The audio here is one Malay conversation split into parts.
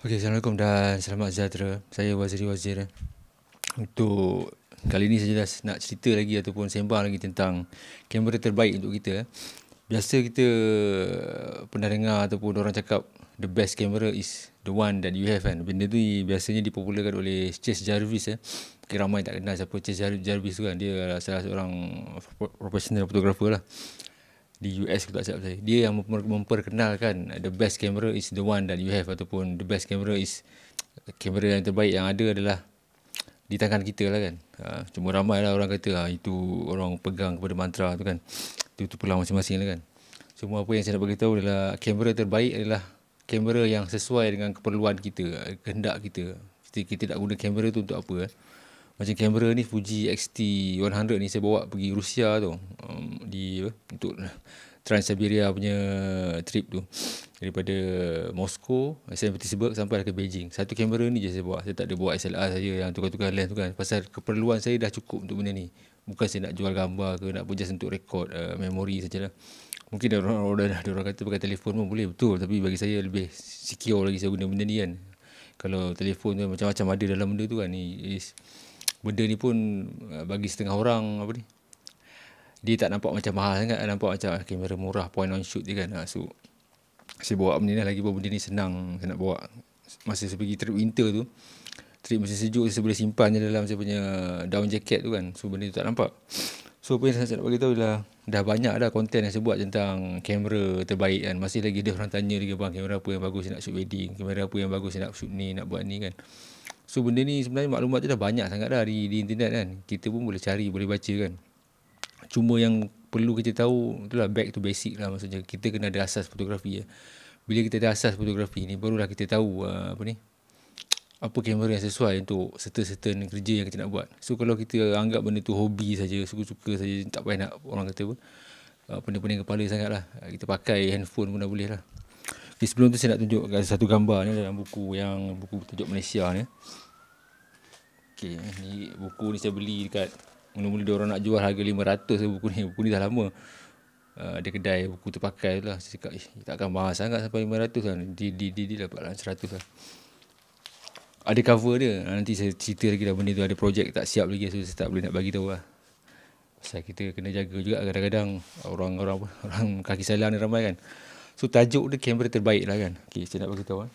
Okey, Assalamualaikum dan selamat sejahtera. Saya Waziri Wazir. Untuk kali ini saya dah nak cerita lagi ataupun sembang lagi tentang kamera terbaik untuk kita. Eh. Biasa kita pernah dengar ataupun orang cakap the best camera is the one that you have kan. Benda tu biasanya dipopularkan oleh Chase Jarvis. Eh. Mungkin ramai tak kenal siapa Chase Jarvis tu kan. Dia salah seorang professional photographer lah di US kita tak siap saya. Dia yang memperkenalkan uh, the best camera is the one that you have ataupun the best camera is kamera yang terbaik yang ada adalah di tangan kita lah kan. Ha, cuma ramai lah orang kata ha, itu orang pegang kepada mantra tu kan. Itu, itu pulang masing-masing lah kan. Semua apa yang saya nak beritahu adalah kamera terbaik adalah kamera yang sesuai dengan keperluan kita, uh, kehendak kita. Kita, tidak nak guna kamera tu untuk apa eh macam kamera ni Fuji XT100 ni saya bawa pergi Rusia tu um, di untuk Trans Siberia punya trip tu daripada Moscow Saint Petersburg sampai ke Beijing satu kamera ni je saya bawa saya tak ada bawa SLR saya yang tukar-tukar lens tu kan pasal keperluan saya dah cukup untuk benda ni bukan saya nak jual gambar ke nak just untuk rekod uh, memori sajalah mungkin orang orang orang kata pakai telefon pun boleh betul tapi bagi saya lebih secure lagi saya guna benda ni kan kalau telefon tu macam-macam ada dalam benda tu kan ni is benda ni pun uh, bagi setengah orang apa ni dia tak nampak macam mahal sangat nampak macam ah, kamera murah point on shoot dia kan ah, so saya bawa benda ni lah. lagi pun benda ni senang saya nak bawa masa saya pergi trip winter tu trip masa sejuk saya boleh simpan je dalam saya punya down jacket tu kan so benda tu tak nampak so apa yang saya nak beritahu ialah dah banyak dah konten yang saya buat tentang kamera terbaik kan masih lagi dia orang tanya lagi bang kamera apa yang bagus saya nak shoot wedding kamera apa yang bagus saya nak shoot ni nak buat ni kan So benda ni sebenarnya maklumat tu dah banyak sangat dah di, di internet kan. Kita pun boleh cari, boleh baca kan. Cuma yang perlu kita tahu itulah back to basic lah maksudnya. Kita kena ada asas fotografi ya. Bila kita ada asas fotografi ni barulah kita tahu uh, apa ni apa kamera yang sesuai untuk certain-certain kerja yang kita nak buat. So kalau kita anggap benda tu hobi saja, suka-suka saja, tak payah nak orang kata apa. Uh, pening-pening kepala sangat lah uh, Kita pakai handphone pun dah boleh lah okay, Sebelum tu saya nak tunjuk satu gambar ni Dalam buku yang Buku tajuk Malaysia ni Okey, ni buku ni saya beli dekat mula-mula dia orang nak jual harga 500 buku ni. Buku ni dah lama. Uh, ah, ada kedai buku terpakai tu lah. Saya cakap, eh, takkan mahal sangat sampai 500 lah. Di, di, di, di dapat lah 100 lah. Ada cover dia. Ah, nanti saya cerita lagi lah benda tu. Ada projek tak siap lagi. So, saya tak boleh nak bagi tahu lah. Pasal kita kena jaga juga kadang-kadang orang-orang orang kaki salah ni ramai kan. So, tajuk dia kamera terbaik lah kan. Okey, saya nak bagi tahu lah.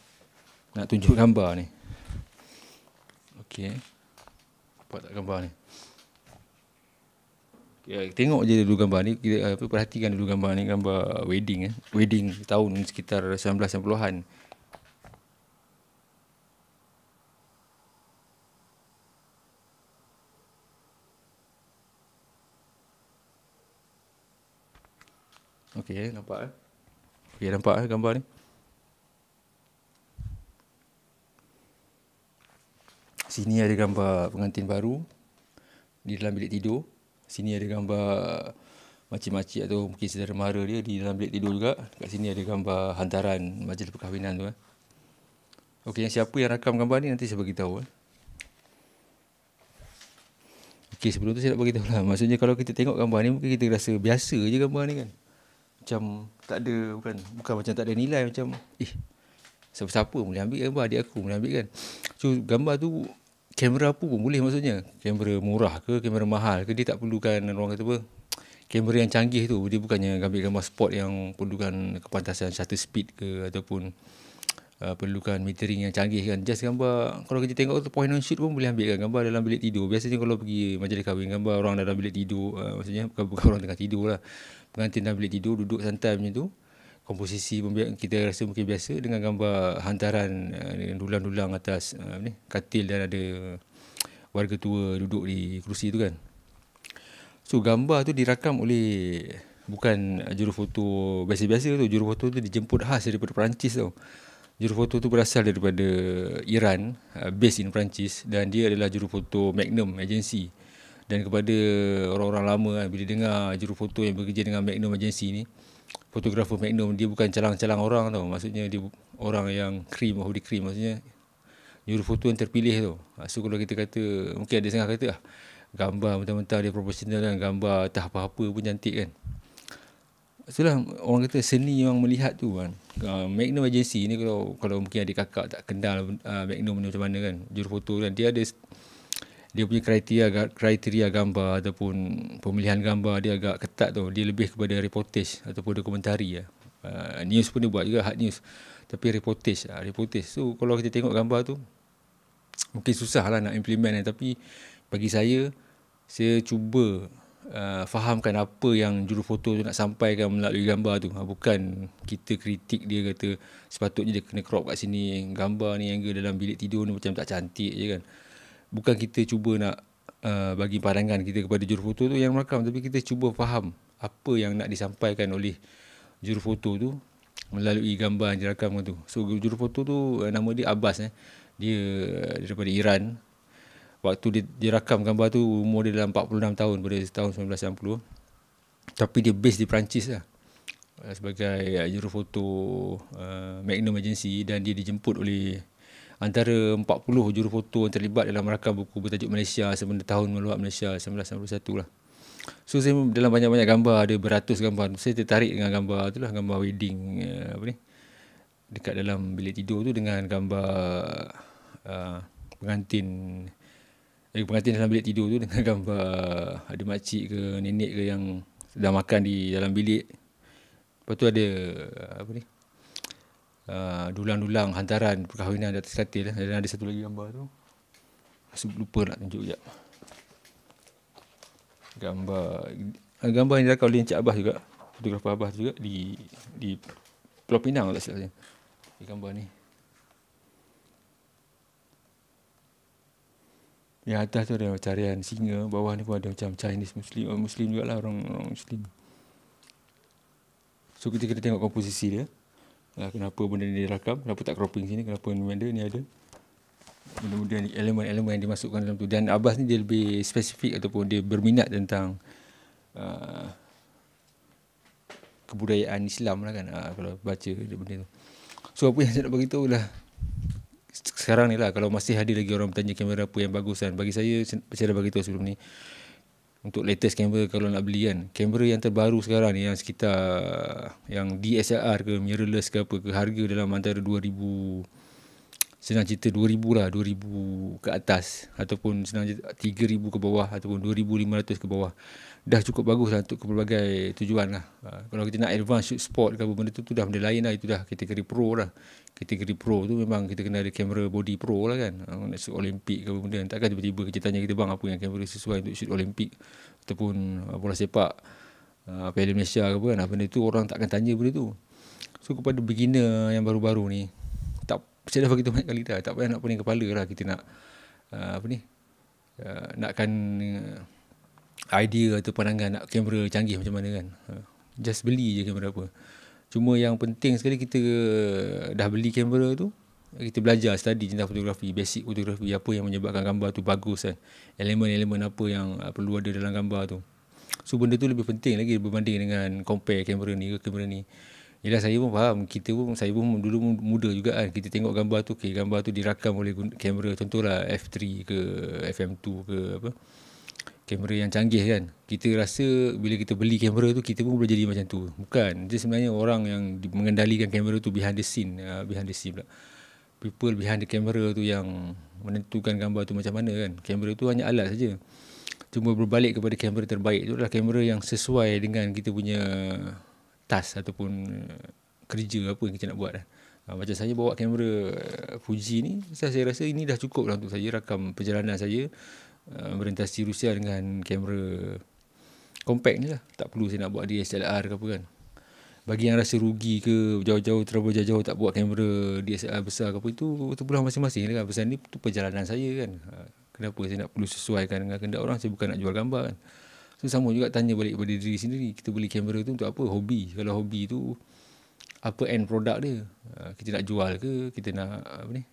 Nak tunjuk gambar ni. Okey. Nampak tak gambar ni? Ya, tengok je dulu gambar ni, kita apa, perhatikan dulu gambar ni, gambar wedding eh. Wedding tahun sekitar 1990-an. Okey, eh, nampak eh. Okey, nampak eh gambar ni. sini ada gambar pengantin baru di dalam bilik tidur. Sini ada gambar makcik-makcik atau mungkin saudara mara dia di dalam bilik tidur juga. Kat sini ada gambar hantaran majlis perkahwinan tu eh. Okey, yang siapa yang rakam gambar ni nanti saya bagi eh. Okey, sebelum tu saya nak bagi tahu lah. Maksudnya kalau kita tengok gambar ni mungkin kita rasa biasa je gambar ni kan. Macam tak ada bukan bukan macam tak ada nilai macam eh siapa-siapa boleh ambil gambar adik aku boleh ambil kan. So gambar tu kamera apa pun boleh maksudnya. Kamera murah ke, kamera mahal ke, dia tak perlukan orang kata apa. Kamera yang canggih tu, dia bukannya ambil gambar spot yang perlukan kepantasan shutter speed ke ataupun uh, perlukan metering yang canggih kan. Just gambar, kalau kita tengok tu point on shoot pun boleh ambil kan. Gambar dalam bilik tidur. Biasanya kalau pergi majlis kahwin, gambar orang dalam bilik tidur. Uh, maksudnya bukan, bukan orang tengah tidur lah. Pengantin dalam bilik tidur, duduk santai macam tu komposisi kita rasa mungkin biasa dengan gambar hantaran eh, dulang-dulang uh, atas uh, ni katil dan ada warga tua duduk di kerusi tu kan. So gambar tu dirakam oleh bukan juru foto biasa-biasa tu, juru foto tu dijemput khas daripada Perancis tau. foto tu berasal daripada Iran, uh, based in Perancis dan dia adalah juru foto Magnum agency. Dan kepada orang-orang lama kan, bila dengar foto yang bekerja dengan Magnum agency ni, fotografer Magnum dia bukan calang-calang orang tau maksudnya dia orang yang cream holy cream maksudnya juru foto yang terpilih tu ha, so kalau kita kata mungkin ada setengah kata ah, gambar mentah-mentah dia proportional kan gambar tak apa-apa pun cantik kan itulah orang kata seni yang melihat tu kan uh, Magnum Agency ni kalau kalau mungkin ada kakak tak kenal uh, Magnum ni macam mana kan juru foto kan dia ada dia punya kriteria kriteria gambar ataupun pemilihan gambar dia agak ketat tu dia lebih kepada reportage ataupun dokumentari ya. Ah, news pun dia buat juga hard news tapi reportage ah, reportage so kalau kita tengok gambar tu mungkin susah lah nak implement tapi bagi saya saya cuba Uh, fahamkan apa yang juru foto tu nak sampaikan melalui gambar tu bukan kita kritik dia kata sepatutnya dia kena crop kat sini gambar ni angle dalam bilik tidur ni macam tak cantik je kan bukan kita cuba nak uh, bagi pandangan kita kepada jurufoto tu yang merakam tapi kita cuba faham apa yang nak disampaikan oleh jurufoto tu melalui gambar yang dirakam tu. So jurufoto tu uh, nama dia Abbas eh. Dia uh, daripada Iran. Waktu dia dirakam gambar tu umur dia dalam 46 tahun pada tahun 1960. Tapi dia base di Perancis lah. Uh, sebagai jurufoto uh, Magnum Agency dan dia dijemput oleh antara 40 foto yang terlibat dalam rakam buku bertajuk Malaysia semasa tahun meluat Malaysia 1991 lah. So saya dalam banyak-banyak gambar ada beratus gambar. Saya tertarik dengan gambar tu lah gambar wedding eh, apa ni dekat dalam bilik tidur tu dengan gambar uh, pengantin eh, pengantin dalam bilik tidur tu dengan gambar ada makcik ke nenek ke yang sedang makan di dalam bilik. Lepas tu ada apa ni? Uh, uh, dulang-dulang hantaran perkahwinan di atas katil eh. dan ada satu lagi gambar tu Masih lupa nak tunjuk sekejap gambar ah, gambar yang dirakam oleh Encik Abah juga fotografer Abah juga di di Pulau Pinang lah sebenarnya di gambar ni yang atas tu ada carian singa bawah ni pun ada macam Chinese Muslim oh, Muslim juga lah orang, orang Muslim so kita kena tengok komposisi dia uh, kenapa benda ni dirakam kenapa tak cropping sini kenapa ni ada ni ada kemudian ni elemen-elemen yang dimasukkan dalam tu dan Abbas ni dia lebih spesifik ataupun dia berminat tentang uh, kebudayaan Islam lah kan uh, kalau baca benda tu so apa yang saya nak beritahu lah sekarang ni lah kalau masih ada lagi orang bertanya kamera apa yang bagus kan bagi saya saya dah beritahu sebelum ni untuk latest kamera kalau nak beli kan kamera yang terbaru sekarang ni yang sekitar yang DSLR ke mirrorless ke apa ke harga dalam antara 2000 senang cerita 2000 lah 2000 ke atas ataupun senang cerita 3000 ke bawah ataupun 2500 ke bawah dah cukup bagus lah untuk pelbagai tujuan lah ha, kalau kita nak advance shoot sport ke apa benda tu tu dah benda lain lah itu dah kategori pro lah kategori pro tu memang kita kena ada kamera body pro lah kan ha, nak shoot olimpik ke apa benda takkan tiba-tiba kita tanya kita bang apa yang kamera sesuai untuk shoot olimpik ataupun ah, bola sepak ah, Piala Malaysia ke apa kan ha, benda tu orang takkan tanya benda tu so kepada beginner yang baru-baru ni saya dah bagi banyak kali dah Tak payah nak pening kepala lah Kita nak uh, Apa ni uh, Nakkan uh, Idea atau pandangan Nak kamera canggih macam mana kan uh, Just beli je kamera apa Cuma yang penting sekali Kita Dah beli kamera tu kita belajar study tentang fotografi, basic fotografi apa yang menyebabkan gambar tu bagus kan. Elemen-elemen apa yang uh, perlu ada dalam gambar tu. So benda tu lebih penting lagi berbanding dengan compare kamera ni ke kamera ni. Yelah saya pun faham Kita pun Saya pun dulu muda juga kan Kita tengok gambar tu okay, Gambar tu dirakam oleh kamera Contohlah F3 ke FM2 ke apa Kamera yang canggih kan Kita rasa Bila kita beli kamera tu Kita pun boleh jadi macam tu Bukan Dia sebenarnya orang yang Mengendalikan kamera tu Behind the scene uh, Behind the scene pula People behind the camera tu yang Menentukan gambar tu macam mana kan Kamera tu hanya alat saja Cuma berbalik kepada kamera terbaik itu adalah kamera yang sesuai dengan kita punya tas ataupun uh, kerja apa yang kita nak buat kan. Uh, macam saya bawa kamera Fuji ni, saya, saya rasa ini dah cukup lah untuk saya rakam perjalanan saya uh, merintasi Rusia dengan kamera compact ni lah. Tak perlu saya nak buat DSLR ke apa kan. Bagi yang rasa rugi ke jauh-jauh terlalu jauh-jauh tak buat kamera DSLR besar ke apa itu itu pula masing-masing lah kan. Pasal ni tu perjalanan saya kan. Uh, kenapa saya nak perlu sesuaikan dengan kendak orang saya bukan nak jual gambar kan. Uh, So sama juga tanya balik kepada diri sendiri Kita beli kamera tu untuk apa? Hobi Kalau hobi tu Apa end product dia? Ha, kita nak jual ke? Kita nak apa ni?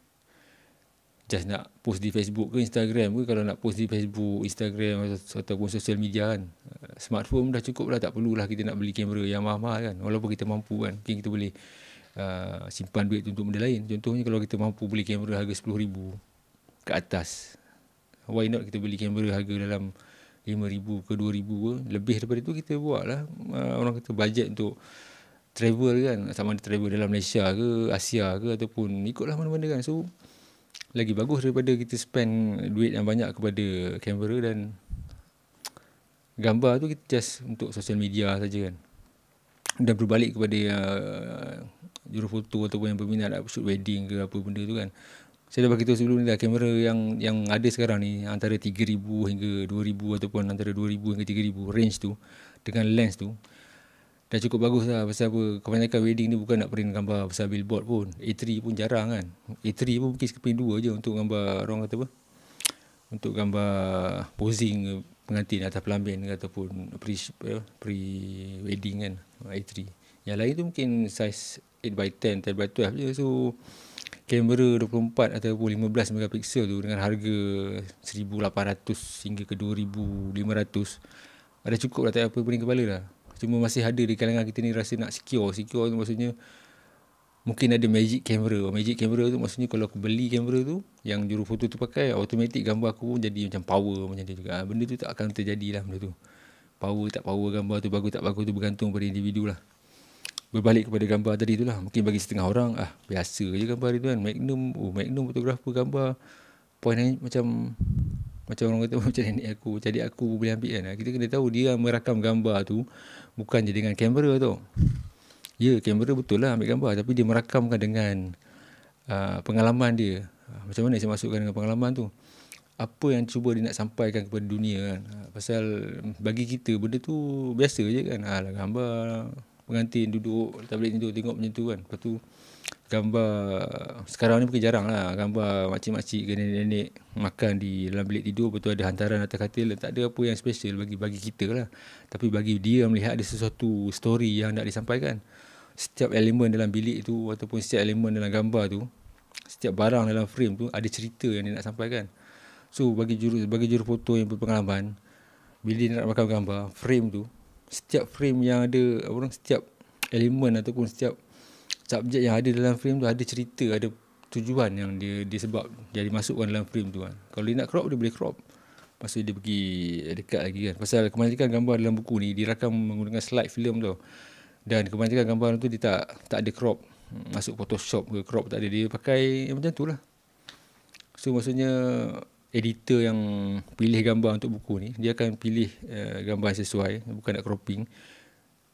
Just nak post di Facebook ke Instagram ke? Kalau nak post di Facebook, Instagram Ataupun social media kan ha, Smartphone dah cukup lah Tak perlulah kita nak beli kamera yang mahal-mahal kan Walaupun kita mampu kan Mungkin kita boleh uh, simpan duit tu untuk benda lain Contohnya kalau kita mampu beli kamera harga RM10,000 Ke atas Why not kita beli kamera harga dalam 5000 ke 2000 ke lebih daripada itu kita buatlah uh, ah, orang kata bajet untuk travel kan sama ada travel dalam Malaysia ke Asia ke ataupun ikutlah mana-mana kan so lagi bagus daripada kita spend duit yang banyak kepada kamera dan gambar tu kita just untuk social media saja kan dan berbalik kepada uh, ah, juru foto ataupun yang berminat nak shoot wedding ke apa benda tu kan saya dah bagi beritahu sebelum ni dah kamera yang yang ada sekarang ni antara 3000 hingga 2000 ataupun antara 2000 hingga 3000 range tu dengan lens tu dah cukup bagus lah pasal apa kebanyakan wedding ni bukan nak print gambar pasal billboard pun A3 pun jarang kan A3 pun mungkin sekeping dua je untuk gambar orang kata apa untuk gambar posing pengantin atas pelamin ataupun pre, pre wedding kan A3 yang lain tu mungkin size 8x10 10x12 je so kamera 24 atau 15 megapiksel tu dengan harga 1800 hingga ke 2500 ada cukup lah tak apa pening kepala lah cuma masih ada di kalangan kita ni rasa nak secure secure tu maksudnya mungkin ada magic camera magic camera tu maksudnya kalau aku beli kamera tu yang juru foto tu pakai automatic gambar aku pun jadi macam power macam tu juga ah, benda tu tak akan terjadi lah benda tu power tak power gambar tu bagus tak bagus tu bergantung pada individu lah berbalik kepada gambar tadi itulah mungkin bagi setengah orang ah biasa je gambar itu kan magnum oh magnum fotografer gambar point ni macam macam orang kata macam nenek aku jadi aku boleh ambil kan ah, kita kena tahu dia merakam gambar tu bukan je dengan kamera tu ya kamera betul lah ambil gambar tapi dia merakamkan dengan uh, pengalaman dia ah, macam mana saya masukkan dengan pengalaman tu apa yang cuba dia nak sampaikan kepada dunia kan pasal bagi kita benda tu biasa je kan alah gambar pengantin duduk tablet tu tengok macam tu kan. Lepas tu gambar sekarang ni mungkin jarang lah gambar makcik-makcik dan nenek-nenek makan di dalam bilik tidur betul ada hantaran atas katil tak ada apa yang special bagi bagi kita lah tapi bagi dia melihat ada sesuatu story yang nak disampaikan setiap elemen dalam bilik tu ataupun setiap elemen dalam gambar tu setiap barang dalam frame tu ada cerita yang dia nak sampaikan so bagi juru bagi juru foto yang berpengalaman bila dia nak makan gambar frame tu setiap frame yang ada apa orang setiap elemen ataupun setiap subjek yang ada dalam frame tu ada cerita ada tujuan yang dia dia sebab dia dalam frame tu kan kalau dia nak crop dia boleh crop masa dia pergi dekat lagi kan pasal kemanjikan gambar dalam buku ni dirakam menggunakan slide film tu dan kemanjikan gambar tu dia tak tak ada crop masuk photoshop ke crop tak ada dia pakai yang macam tu lah so maksudnya editor yang pilih gambar untuk buku ni dia akan pilih uh, gambar yang sesuai bukan nak cropping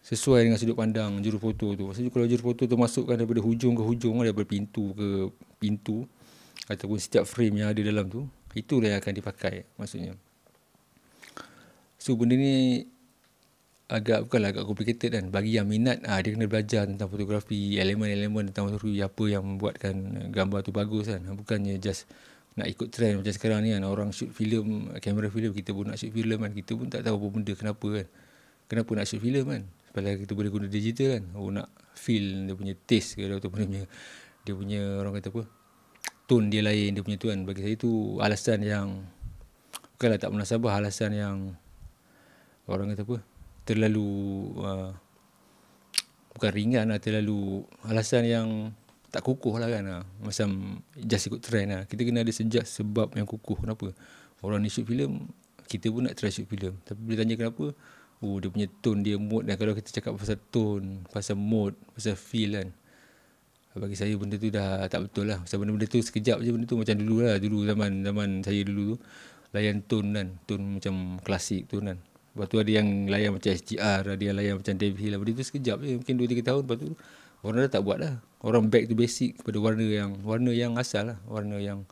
sesuai dengan sudut pandang juru foto tu maksudnya kalau juru foto tu masukkan daripada hujung ke hujung daripada pintu ke pintu ataupun setiap frame yang ada dalam tu itulah yang akan dipakai maksudnya so benda ni agak bukanlah agak complicated dan bagi yang minat ah dia kena belajar tentang fotografi elemen-elemen tentang fotografi apa yang membuatkan gambar tu bagus kan bukannya just nak ikut trend macam sekarang ni kan orang shoot filem kamera filem kita pun nak shoot filem kan kita pun tak tahu apa benda kenapa kan kenapa nak shoot filem kan sebab kita boleh guna digital kan oh nak feel dia punya taste ke atau dia punya dia punya orang kata apa tone dia lain dia punya tu kan bagi saya tu alasan yang bukanlah tak munasabah alasan yang orang kata apa terlalu uh, bukan ringan atau lah, terlalu alasan yang tak kukuh lah kan ah. Macam just ikut trend lah Kita kena ada sejak sebab yang kukuh Kenapa? Orang ni shoot film Kita pun nak try shoot film Tapi bila tanya kenapa Oh dia punya tone dia mood Dan lah. kalau kita cakap pasal tone Pasal mood Pasal feel kan Bagi saya benda tu dah tak betul lah Pasal benda-benda tu sekejap je benda tu Macam dulu lah Dulu zaman zaman saya dulu tu Layan tone kan Tone macam klasik tone. kan Lepas tu ada yang layan macam SGR Ada yang layan macam David Hill Benda tu sekejap je Mungkin 2-3 tahun Lepas tu Orang dah tak buat lah Orang back to basic Kepada warna yang Warna yang asal lah Warna yang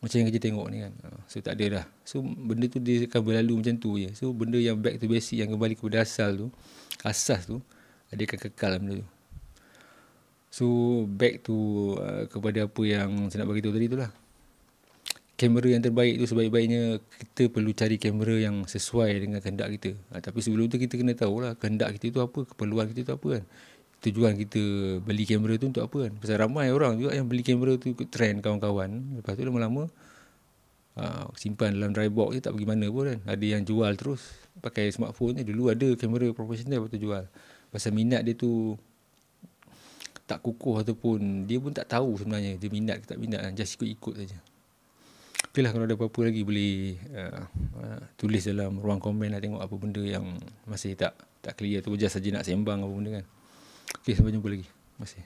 Macam yang kita tengok ni kan ah, So tak ada dah So benda tu dia akan berlalu macam tu je So benda yang back to basic Yang kembali kepada asal tu Asas tu Dia akan kekal lah benda tu So back to uh, Kepada apa yang Saya nak beritahu tadi tu lah Kamera yang terbaik tu sebaik-baiknya kita perlu cari kamera yang sesuai dengan kehendak kita. Ha, tapi sebelum tu kita kena tahu lah kehendak kita tu apa, keperluan kita tu apa kan tujuan kita beli kamera tu untuk apa kan pasal ramai orang juga yang beli kamera tu ikut trend kawan-kawan lepas tu lama-lama uh, simpan dalam drive box je tak pergi mana pun kan ada yang jual terus pakai smartphone je dulu ada kamera profesional lepas tu jual pasal minat dia tu tak kukuh ataupun dia pun tak tahu sebenarnya dia minat ke tak minat kan just ikut-ikut saja Okay lah kalau ada apa-apa lagi boleh uh, uh, tulis dalam ruang komen lah tengok apa benda yang masih tak tak clear tu just saja nak sembang apa benda kan. Okay, sampai jumpa lagi. Terima kasih.